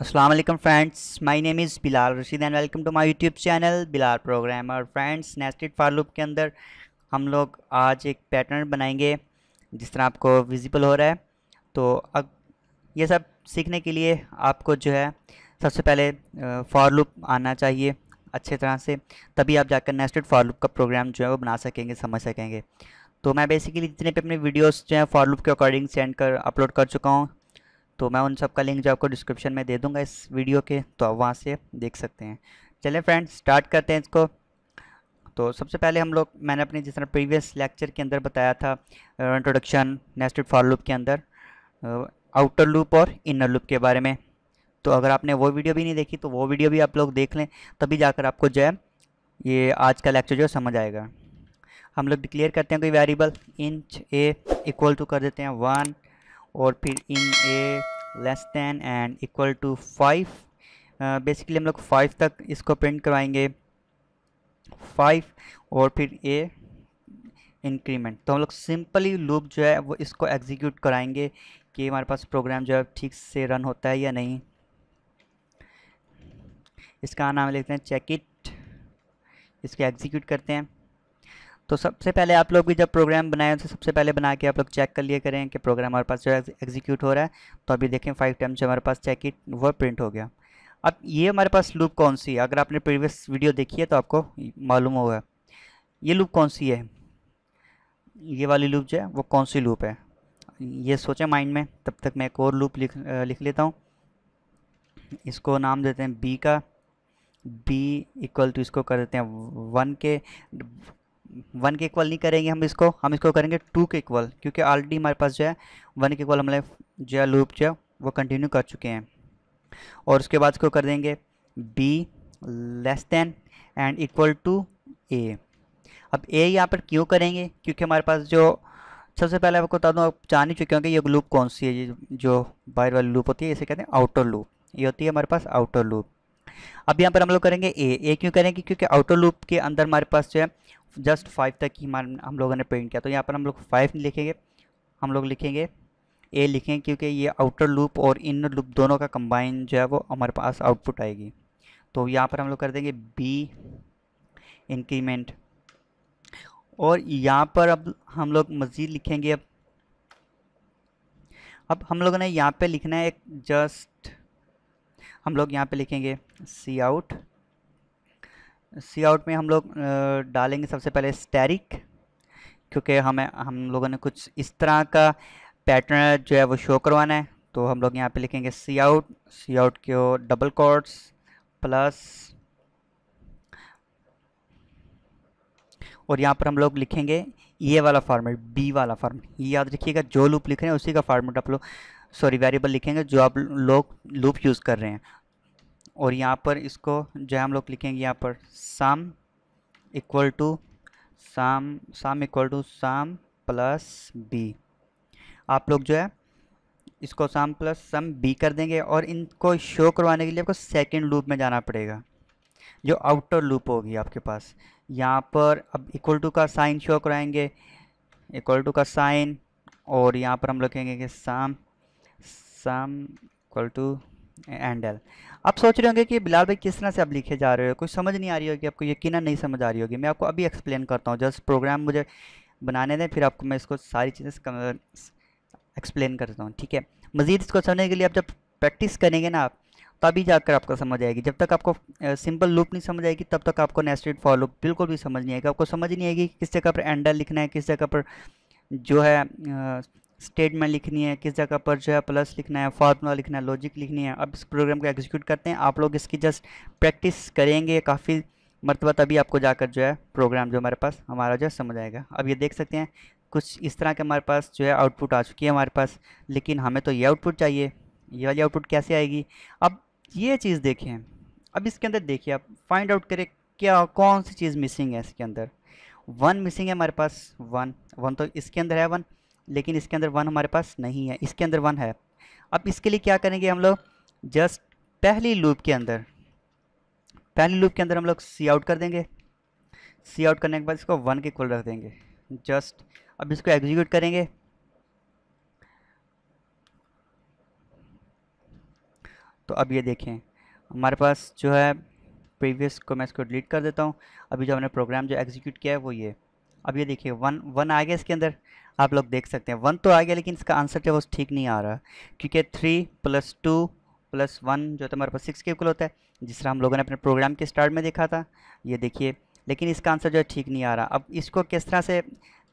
Aslam friends my name is Bilal Rashid and welcome to my YouTube channel Bilal और friends nested for loop के अंदर हम लोग आज एक पैटर्न बनाएंगे जिस तरह आपको विजिबल हो रहा है तो अब ये सब सीखने के लिए आपको जो है सबसे पहले फॉर लूप आना चाहिए अच्छे तरह से तभी आप जाकर नेस्टेड फॉर लूप का प्रोग्राम जो है वो बना सकेंगे समझ सकेंगे तो मैं बेसिकली जितने पे अपने वीडियोस जो है फॉर लूप के अकॉर्डिंग सेंड कर अपलोड कर चुका हूँ तो मैं उन सब का लिंक जो आपको डिस्क्रिप्शन में दे दूंगा इस वीडियो के तो आप वहाँ से देख सकते हैं चलें फ्रेंड्स स्टार्ट करते हैं इसको तो सबसे पहले हम लोग मैंने अपने जिस तरह प्रीवियस लेक्चर के अंदर बताया था इंट्रोडक्शन नेस्टेड फॉर लूप के अंदर आउटर लूप और इनर लूप के बारे में तो अगर आपने वो वीडियो भी नहीं देखी तो वो वीडियो भी आप लोग देख लें तभी जाकर आपको जो है ये आज का लेक्चर जो समझ आएगा हम लोग डिक्लेयर करते हैं कोई variable int a equal to कर देते हैं वन और फिर in a less than and equal to five basically हम लोग फाइव तक इसको प्रिंट करवाएंगे फाइव और फिर ए इंक्रीमेंट तो हम लोग सिंपली लूप जो है वो इसको एग्जीक्यूट कराएंगे कि हमारे पास प्रोग्राम जो है ठीक से रन होता है या नहीं इसका नाम लिखते हैं चेक इट इसको एग्जीक्यूट करते हैं तो सबसे पहले आप लोग भी जब प्रोग्राम बनाए तो सबसे पहले बना के आप लोग चेक कर लिए करें कि प्रोग्राम हमारे पास जो एग्जीक्यूट हो रहा है तो अभी देखें फाइव टाइम जो हमारे पास चेक इट वो प्रिंट हो गया अब ये हमारे पास लूप कौन सी है अगर आपने प्रीवियस वीडियो देखी है तो आपको मालूम होगा ये लूप कौन सी है ये वाली लूप जो है वो कौन सी लूप है ये सोचें माइंड में तब तक मैं एक और लूप लिख लिख लेता हूँ इसको नाम देते हैं बी का बी इक्वल टू इसको कर देते हैं वन के वन के इक्वल नहीं करेंगे हम इसको हम इसको करेंगे टू के इक्वल क्योंकि ऑलरेडी हमारे पास जो है वन के इक्वल हमने जो है लूप जो है वो कंटिन्यू कर चुके हैं और उसके बाद इसको कर देंगे b less than and equal to a अब ए यहाँ पर क्यों करेंगे क्योंकि हमारे पास जो सबसे पहले आपको बता दूँ आप जान ही चुके होंगे ये लूप कौन सी है जो बाहर वाली लूप होती है इसे कहते हैं आउटर लूप ये होती है हमारे पास आउटर लूप अब यहाँ पर हम लोग करेंगे ए ए क्यों करेंगे क्योंकि आउटर लूप के अंदर हमारे पास जो है जस्ट फाइव तक ही हम लोगों ने प्रिंट किया तो यहाँ पर हम लोग फाइव लिखेंगे हम लोग लिखेंगे ए लिखेंगे क्योंकि ये आउटर लूप और इनर लूप दोनों का कंबाइन जो है वो हमारे पास आउटपुट आएगी तो यहाँ पर हम लोग कर देंगे बी इंक्रीमेंट और यहाँ पर अब हम लोग मज़ीद लिखेंगे अब अब हम लोगों ने यहाँ पे लिखना है एक जस्ट हम लोग यहाँ पे लिखेंगे सी आउट सी आउट में हम लोग डालेंगे सबसे पहले स्टेरिक क्योंकि हमें हम लोगों ने कुछ इस तरह का पैटर्न जो है वो शो करवाना है तो हम लोग यहाँ पे लिखेंगे सी आउट सी आउट के डबल कॉर्ड्स प्लस और यहाँ पर हम लोग लिखेंगे ये वाला फार्मेट बी वाला फार्मेट ये याद रखिएगा जो लूप लिख रहे हैं उसी का फार्मेट आप लोग सॉरी वेरिएबल लिखेंगे जो आप लोग लूप यूज़ कर रहे हैं और यहाँ पर इसको जो है हम लोग लिखेंगे यहाँ पर साम equal to sum sum equal to sum plus b आप लोग जो है इसको साम प्लस सम बी कर देंगे और इनको शो करवाने के लिए आपको सेकेंड लूप में जाना पड़ेगा जो आउटर लूप होगी आपके पास यहाँ पर अब इक्वल टू का साइन शो कराएंगे इक्वल टू का साइन और यहाँ पर हम कहेंगे कि साम साम इक्वल टू एंडल आप सोच रहे होंगे कि बिलाल भाई किस तरह से आप लिखे जा रहे हो कुछ समझ नहीं आ रही होगी आपको यकीन नहीं समझ आ रही होगी मैं आपको अभी एक्सप्लेन करता हूँ जस्ट प्रोग्राम मुझे बनाने दें फिर आपको मैं इसको सारी चीज़ें एक्सप्लेन करता हूँ ठीक है मज़ीद इसको समझने के लिए आप जब प्रैक्टिस करेंगे ना आप तभी जाकर आपको समझ आएगी जब तक आपको सिंपल लूप नहीं समझ आएगी तब तक आपको नेस्टेड फॉर लूप बिल्कुल भी समझ नहीं आएगी आपको समझ नहीं आएगी किस जगह पर एंडल लिखना है किस जगह पर जो है स्टेटमेंट लिखनी है किस जगह पर जो है प्लस लिखना है फार्मूला लिखना है लॉजिक लिखनी है अब इस प्रोग्राम को एग्जीक्यूट करते हैं आप लोग इसकी जस्ट प्रैक्टिस करेंगे काफ़ी मरतबा तभी आपको जाकर जो है प्रोग्राम जो हमारे पास हमारा जो है समझ आएगा अब ये देख सकते हैं कुछ इस तरह के हमारे पास जो है आउटपुट आ चुकी है हमारे पास लेकिन हमें तो ये आउटपुट चाहिए ये वाली आउटपुट कैसे आएगी अब ये चीज़ देखें अब इसके अंदर देखिए आप फाइंड आउट करें क्या कौन सी चीज़ मिसिंग है इसके अंदर वन मिसिंग है हमारे पास वन वन तो इसके अंदर है वन लेकिन इसके अंदर वन हमारे पास नहीं है इसके अंदर वन है अब इसके लिए क्या करेंगे हम लोग जस्ट पहली लूप के अंदर पहली लूप के अंदर हम लोग सी आउट कर देंगे सी आउट करने के बाद इसको वन के कुल रख देंगे जस्ट अब इसको एग्जीक्यूट करेंगे तो अब ये देखें हमारे पास जो है प्रीवियस को मैं इसको डिलीट कर देता हूँ अभी जो हमने प्रोग्राम जो एग्जीक्यूट किया है वो ये अब ये देखिए वन वन आ गया इसके अंदर आप लोग देख सकते हैं वन तो आ गया लेकिन इसका आंसर जो है वो ठीक नहीं आ रहा क्योंकि three plus two plus one जो है तो हमारे पास सिक्स के इक्वल होता है जिस तरह हम लोगों ने अपने प्रोग्राम के स्टार्ट में देखा था ये देखिए लेकिन इसका आंसर जो है ठीक नहीं आ रहा अब इसको किस तरह से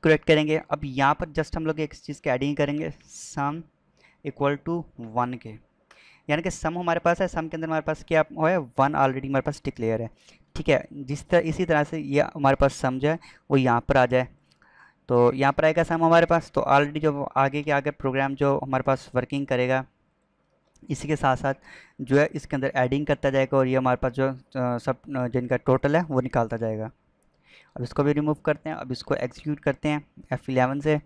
करेक्ट करेंगे अब यहाँ पर जस्ट हम लोग एक चीज़ के एडिंग करेंगे सम इक्वल टू वन के यानी कि सम हमारे पास है सम के अंदर हमारे पास क्या है वन ऑलरेडी हमारे पास डिक्लेयर है ठीक है जिस तरह इसी तरह से ये हमारे पास सम जो है वो यहाँ पर आ जाए तो यहाँ पर आएगा सम हमारे पास तो ऑलरेडी जो आगे के आगे प्रोग्राम जो हमारे पास वर्किंग करेगा इसी के साथ साथ जो है इसके अंदर एडिंग करता जाएगा और ये हमारे पास जो सब जिनका टोटल है वो निकालता जाएगा अब इसको भी रिमूव करते हैं अब इसको एग्जीक्यूट करते हैं एफ़ इलेवन से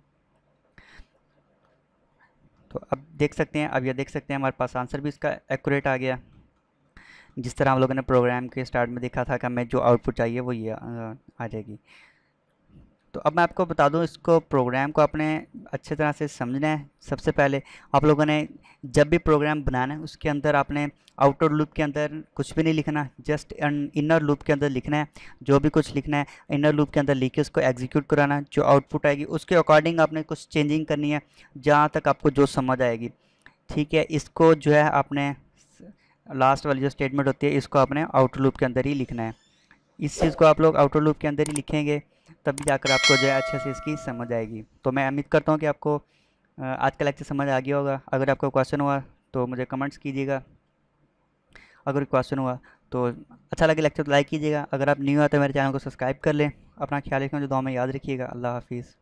तो अब देख सकते हैं अब ये देख सकते हैं हमारे पास आंसर भी इसका एक्यूरेट आ गया जिस तरह हम लोगों ने प्रोग्राम के स्टार्ट में देखा था कि हमें जो आउटपुट चाहिए वो ये आ जाएगी तो अब मैं आपको बता दूं इसको प्रोग्राम को आपने अच्छे तरह से समझना है सबसे पहले आप लोगों ने जब भी प्रोग्राम बनाना है उसके अंदर आपने आउटर लूप के अंदर कुछ भी नहीं लिखना जस्ट इनर लूप के अंदर लिखना है जो भी कुछ लिखना है इनर लूप के अंदर लिख के उसको एग्जीक्यूट कराना जो आउटपुट आएगी उसके अकॉर्डिंग आपने कुछ चेंजिंग करनी है जहाँ तक आपको जो समझ आएगी ठीक है इसको जो है आपने लास्ट वाली जो स्टेटमेंट होती है इसको आपने आउटर लूप के अंदर ही लिखना है इस चीज़ को आप लोग आउटर लूप के अंदर ही लिखेंगे तभी जाकर आपको जो है अच्छे से इसकी समझ आएगी तो मैं उम्मीद करता हूँ कि आपको आज का लेक्चर समझ आ गया होगा अगर आपको क्वेश्चन हुआ तो मुझे कमेंट्स कीजिएगा अगर क्वेश्चन हुआ तो अच्छा लगे लेक्चर तो लाइक कीजिएगा अगर आप न्यू आते तो मेरे चैनल को सब्सक्राइब कर लें अपना ख्याल रखें जो दुआ में याद रखिएगा अल्लाह हाफिज़